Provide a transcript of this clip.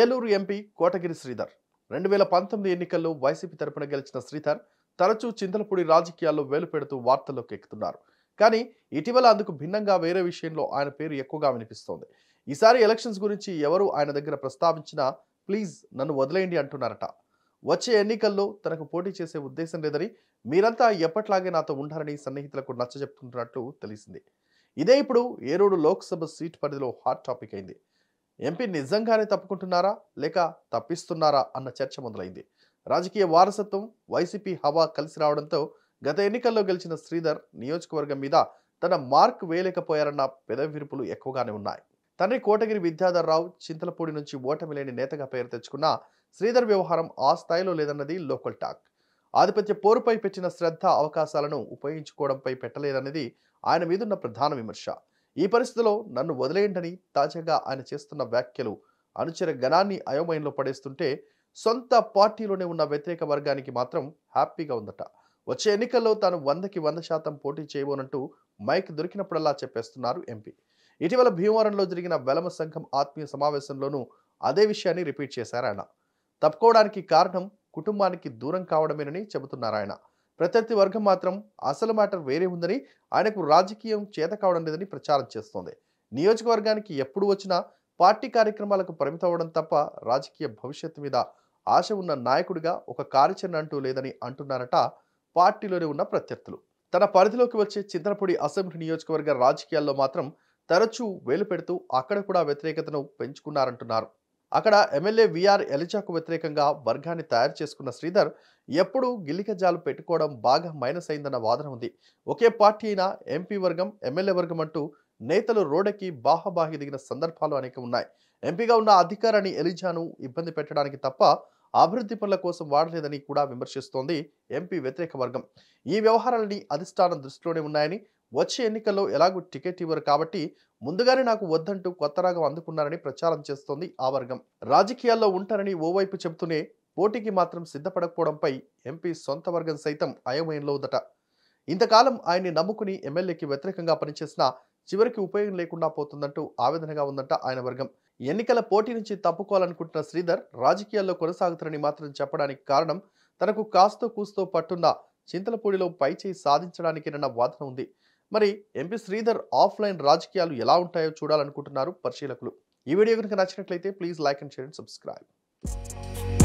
Eluru MP Kotagiri Sridhar రెండు వేల పంతొమ్మిది ఎన్నికల్లో వైసీపీ తరపున గెలిచిన శ్రీధర్ తరచూ చింతలపూడి రాజకీయాల్లో వేలు పెడుతూ వార్తల్లోకి ఎక్కుతున్నారు కానీ ఇటీవల అందుకు భిన్నంగా వేరే విషయంలో ఆయన పేరు ఎక్కువగా వినిపిస్తోంది ఈసారి ఎలక్షన్స్ గురించి ఎవరు ఆయన దగ్గర ప్రస్తావించినా ప్లీజ్ నన్ను వదిలేయండి అంటున్నారట వచ్చే ఎన్నికల్లో తనకు పోటీ చేసే ఉద్దేశం లేదని మీరంతా ఎప్పట్లాగే నాతో ఉండాలని సన్నిహితులకు నచ్చజెప్తుంటున్నట్లు తెలిసింది ఇదే ఇప్పుడు ఏరోడు లోక్సభ సీట్ పరిధిలో హాట్ టాపిక్ అయింది ఎంపీ నిజంగానే తప్పుకుంటున్నారా లేక తప్పిస్తున్నారా అన్న చర్చ మొదలైంది రాజకీయ వారసత్వం వైసీపీ హవా కలిసి రావడంతో గత ఎన్నికల్లో గెలిచిన శ్రీధర్ నియోజకవర్గం మీద తన మార్క్ వేయలేకపోయారన్న పెదవి విరుపులు ఎక్కువగానే ఉన్నాయి తండ్రి కోటగిరి విద్యాధర్రావు చింతలపూడి నుంచి ఓటమి లేని నేతగా పేరు తెచ్చుకున్న శ్రీధర్ వ్యవహారం ఆ స్థాయిలో లేదన్నది లోకల్ టాక్ ఆధిపత్య పోరుపై పెట్టిన శ్రద్ధ అవకాశాలను ఉపయోగించుకోవడంపై పెట్టలేదన్నది ఆయన మీదున్న ప్రధాన విమర్శ ఈ పరిస్థితిలో నన్ను వదిలేయండని తాజాగా ఆయన చేస్తున్న వ్యాఖ్యలు అనుచర గణాన్ని అయోమయంలో పడేస్తుంటే సొంత పార్టీలోనే ఉన్న వ్యతిరేక వర్గానికి మాత్రం హ్యాపీగా ఉందట వచ్చే ఎన్నికల్లో తాను వందకి వంద శాతం పోటీ చేయబోనంటూ మైక్ దొరికినప్పుడల్లా చెప్పేస్తున్నారు ఎంపీ ఇటీవల భీమవరంలో జరిగిన వెలమ సంఘం ఆత్మీయ సమావేశంలోనూ అదే విషయాన్ని రిపీట్ చేశారాయన తప్పుకోవడానికి కారణం కుటుంబానికి దూరం కావడమేనని చెబుతున్నారాయణ ప్రత్యర్థి వర్గం మాత్రం అసలు మ్యాటర్ వేరే ఉందని ఆయనకు రాజకీయం చేత కావడం లేదని ప్రచారం చేస్తోంది నియోజకవర్గానికి ఎప్పుడు వచ్చినా పార్టీ కార్యక్రమాలకు అవ్వడం తప్ప రాజకీయ భవిష్యత్తు మీద ఆశ ఉన్న నాయకుడిగా ఒక కార్యచరణ అంటూ లేదని అంటున్నారట పార్టీలోనే ఉన్న ప్రత్యర్థులు తన పరిధిలోకి వచ్చే చింతలపూడి అసెంబ్లీ నియోజకవర్గ రాజకీయాల్లో మాత్రం తరచూ వేలు పెడుతూ అక్కడ కూడా వ్యతిరేకతను పెంచుకున్నారంటున్నారు అక్కడ ఎమ్మెల్యే విఆర్ ఎలిజాకు వ్యతిరేకంగా వర్గాన్ని తయారు చేసుకున్న శ్రీధర్ ఎప్పుడూ గిల్లికజాలు పెట్టుకోవడం బాగా మైనస్ అయిందన్న వాదన ఉంది ఒకే పార్టీ అయినా ఎంపీ వర్గం ఎమ్మెల్యే వర్గం అంటూ నేతలు రోడ్డకి బాహబాహి దిగిన సందర్భాలు అనేక ఉన్నాయి ఎంపీగా ఉన్న అధికారాన్ని ఎలిజాను ఇబ్బంది పెట్టడానికి తప్ప అభివృద్ధి పనుల కోసం వాడలేదని కూడా విమర్శిస్తోంది ఎంపీ వ్యతిరేక వర్గం ఈ వ్యవహారాలని అధిష్టానం దృష్టిలోనే ఉన్నాయని వచ్చే ఎన్నికల్లో ఎలాగూ టికెట్ ఇవ్వరు కాబట్టి ముందుగానే నాకు వద్దంటూ కొత్త రాగం అందుకున్నారని ప్రచారం చేస్తోంది ఆ వర్గం రాజకీయాల్లో ఉంటారని ఓవైపు చెబుతూనే పోటీకి మాత్రం సిద్ధపడకపోవడంపై ఎంపీ సొంత వర్గం సైతం అయోమయంలో ఉందట ఇంతకాలం ఆయన్ని నమ్ముకుని ఎమ్మెల్యేకి వ్యతిరేకంగా పనిచేసినా చివరికి ఉపయోగం లేకుండా పోతుందంటూ ఆవేదనగా ఉందంట ఆయన వర్గం ఎన్నికల పోటీ నుంచి తప్పుకోవాలనుకుంటున్న శ్రీధర్ రాజకీయాల్లో కొనసాగుతారని మాత్రం చెప్పడానికి కారణం తనకు కాస్తో కూస్తో పట్టున్న చింతలపూడిలో పైచేయి సాధించడానికేనన్న వాదన ఉంది మరి ఎంపీ శ్రీధర్ ఆఫ్లైన్ రాజకీయాలు ఎలా ఉంటాయో చూడాలనుకుంటున్నారు పరిశీలకులు ఈ వీడియో కనుక నచ్చినట్లయితే please like and share and subscribe